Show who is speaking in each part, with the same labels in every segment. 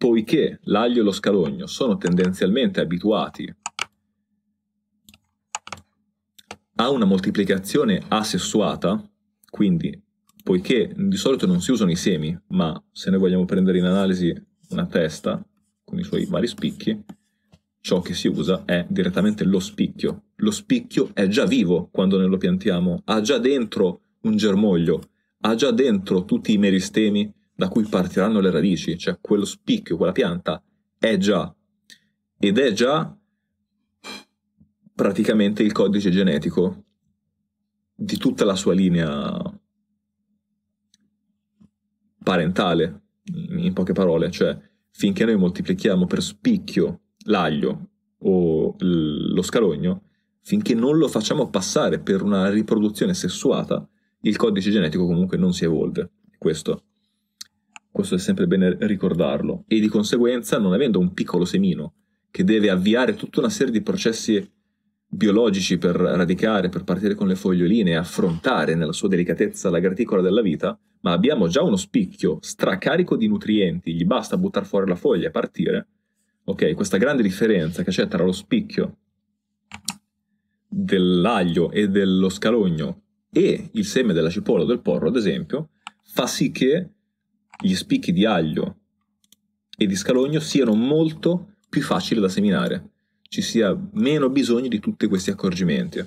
Speaker 1: Poiché l'aglio e lo scalogno sono tendenzialmente abituati a una moltiplicazione asessuata, quindi poiché di solito non si usano i semi, ma se noi vogliamo prendere in analisi una testa con i suoi vari spicchi, ciò che si usa è direttamente lo spicchio. Lo spicchio è già vivo quando noi lo piantiamo, ha già dentro un germoglio, ha già dentro tutti i meristemi da cui partiranno le radici, cioè quello spicchio, quella pianta è già ed è già praticamente il codice genetico di tutta la sua linea parentale, in poche parole, cioè finché noi moltiplichiamo per spicchio l'aglio o lo scalogno, finché non lo facciamo passare per una riproduzione sessuata, il codice genetico comunque non si evolve. Questo questo è sempre bene ricordarlo, e di conseguenza non avendo un piccolo semino che deve avviare tutta una serie di processi biologici per radicare, per partire con le foglioline e affrontare nella sua delicatezza la graticola della vita, ma abbiamo già uno spicchio stracarico di nutrienti, gli basta buttare fuori la foglia e partire. Ok, questa grande differenza che c'è tra lo spicchio dell'aglio e dello scalogno e il seme della cipolla o del porro, ad esempio, fa sì che gli spicchi di aglio e di scalogno siano molto più facili da seminare, ci sia meno bisogno di tutti questi accorgimenti,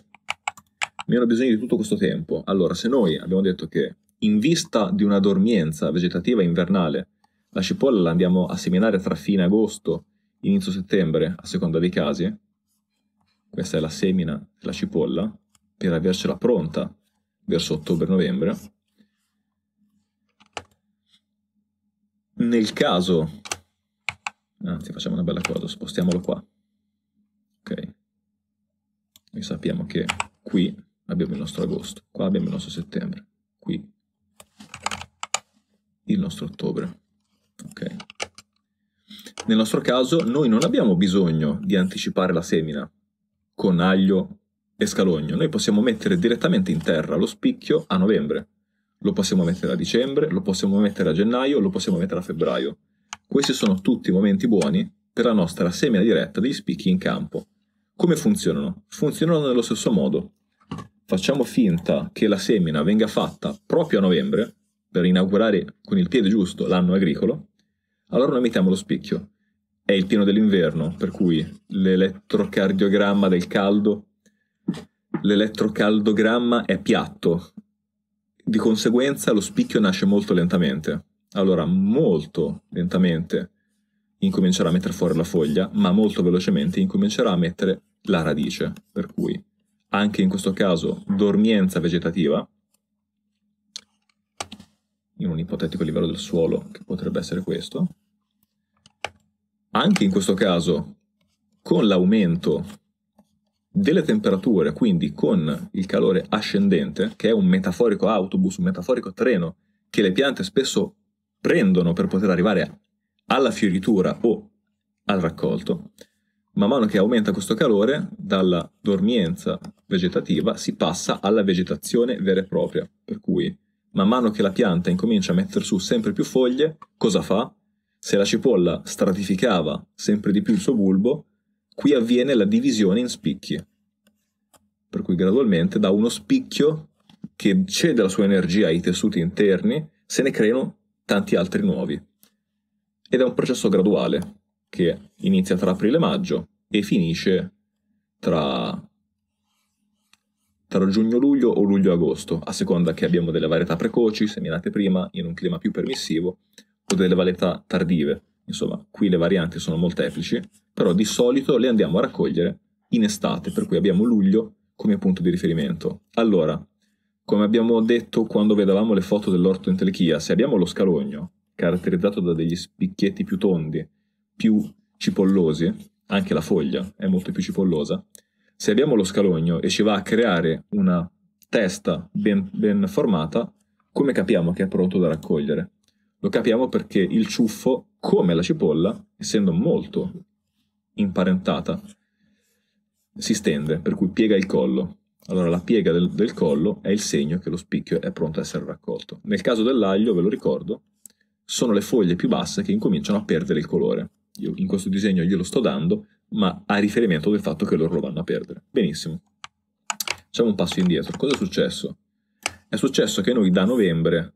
Speaker 1: meno bisogno di tutto questo tempo. Allora, se noi abbiamo detto che in vista di una dormienza vegetativa invernale, la cipolla la andiamo a seminare tra fine agosto e inizio settembre, a seconda dei casi, questa è la semina della cipolla, per avercela pronta verso ottobre-novembre, Nel caso... Anzi, ah, facciamo una bella cosa, spostiamolo qua. Ok. E sappiamo che qui abbiamo il nostro agosto, qua abbiamo il nostro settembre, qui il nostro ottobre. Ok. Nel nostro caso noi non abbiamo bisogno di anticipare la semina con aglio e scalogno, noi possiamo mettere direttamente in terra lo spicchio a novembre. Lo possiamo mettere a dicembre, lo possiamo mettere a gennaio, lo possiamo mettere a febbraio. Questi sono tutti momenti buoni per la nostra semina diretta degli spicchi in campo. Come funzionano? Funzionano nello stesso modo. Facciamo finta che la semina venga fatta proprio a novembre, per inaugurare con il piede giusto l'anno agricolo, allora noi mettiamo lo spicchio. È il pieno dell'inverno, per cui l'elettrocardiogramma del caldo, l'elettrocardiogramma è piatto, di conseguenza lo spicchio nasce molto lentamente. Allora, molto lentamente incomincerà a mettere fuori la foglia, ma molto velocemente incomincerà a mettere la radice. Per cui, anche in questo caso, dormienza vegetativa, in un ipotetico livello del suolo, che potrebbe essere questo, anche in questo caso, con l'aumento delle temperature, quindi con il calore ascendente, che è un metaforico autobus, un metaforico treno che le piante spesso prendono per poter arrivare alla fioritura o al raccolto, man mano che aumenta questo calore, dalla dormienza vegetativa si passa alla vegetazione vera e propria, per cui man mano che la pianta incomincia a mettere su sempre più foglie, cosa fa? Se la cipolla stratificava sempre di più il suo bulbo, qui avviene la divisione in spicchi, per cui gradualmente da uno spicchio che cede la sua energia ai tessuti interni se ne creano tanti altri nuovi. Ed è un processo graduale che inizia tra aprile e maggio e finisce tra, tra giugno-luglio o luglio-agosto, a seconda che abbiamo delle varietà precoci, seminate prima in un clima più permissivo, o delle varietà tardive, Insomma, qui le varianti sono molteplici, però di solito le andiamo a raccogliere in estate, per cui abbiamo luglio come punto di riferimento. Allora, come abbiamo detto quando vedevamo le foto dell'orto in Telechia, se abbiamo lo scalogno, caratterizzato da degli spicchietti più tondi, più cipollosi, anche la foglia è molto più cipollosa, se abbiamo lo scalogno e ci va a creare una testa ben, ben formata, come capiamo che è pronto da raccogliere? Lo capiamo perché il ciuffo come la cipolla, essendo molto imparentata, si stende, per cui piega il collo. Allora la piega del, del collo è il segno che lo spicchio è pronto a essere raccolto. Nel caso dell'aglio, ve lo ricordo, sono le foglie più basse che incominciano a perdere il colore. Io in questo disegno glielo sto dando, ma a riferimento del fatto che loro lo vanno a perdere. Benissimo. Facciamo un passo indietro. Cosa è successo? È successo che noi da novembre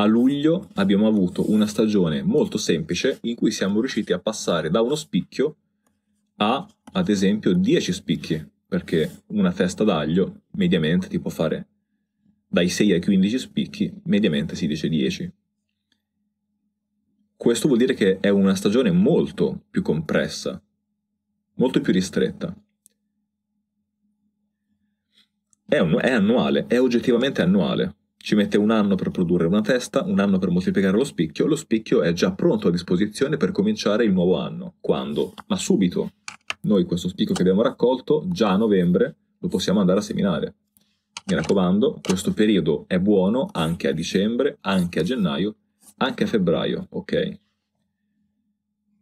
Speaker 1: a luglio abbiamo avuto una stagione molto semplice in cui siamo riusciti a passare da uno spicchio a, ad esempio, 10 spicchi, perché una testa d'aglio mediamente ti può fare dai 6 ai 15 spicchi, mediamente si dice 10. Questo vuol dire che è una stagione molto più compressa, molto più ristretta. È, un, è, annuale, è oggettivamente annuale. Ci mette un anno per produrre una testa, un anno per moltiplicare lo spicchio, lo spicchio è già pronto a disposizione per cominciare il nuovo anno. Quando? Ma subito. Noi questo spicchio che abbiamo raccolto già a novembre lo possiamo andare a seminare. Mi raccomando, questo periodo è buono anche a dicembre, anche a gennaio, anche a febbraio, ok?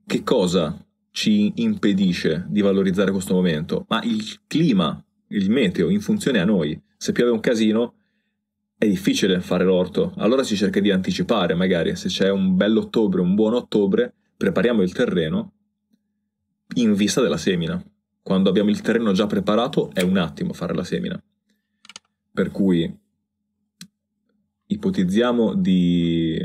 Speaker 1: Che cosa ci impedisce di valorizzare questo momento? Ma il clima, il meteo, in funzione a noi. Se piove un casino, è difficile fare l'orto, allora si cerca di anticipare, magari se c'è un bell'ottobre, un buon ottobre, prepariamo il terreno in vista della semina. Quando abbiamo il terreno già preparato è un attimo fare la semina. Per cui ipotizziamo di,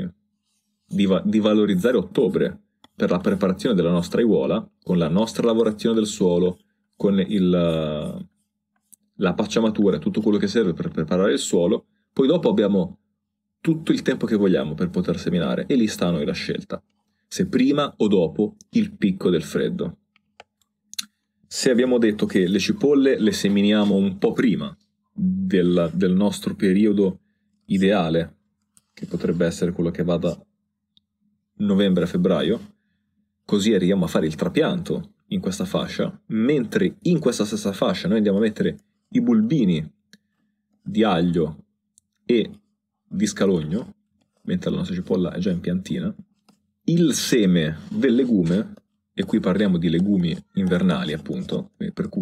Speaker 1: di, di valorizzare ottobre per la preparazione della nostra aiuola, con la nostra lavorazione del suolo, con il, la pacciamatura, tutto quello che serve per preparare il suolo poi dopo abbiamo tutto il tempo che vogliamo per poter seminare e lì sta a noi la scelta. Se prima o dopo il picco del freddo. Se abbiamo detto che le cipolle le seminiamo un po' prima del, del nostro periodo ideale, che potrebbe essere quello che va da novembre a febbraio, così arriviamo a fare il trapianto in questa fascia, mentre in questa stessa fascia noi andiamo a mettere i bulbini di aglio e di scalogno, mentre la nostra cipolla è già in piantina, il seme del legume, e qui parliamo di legumi invernali appunto, per cui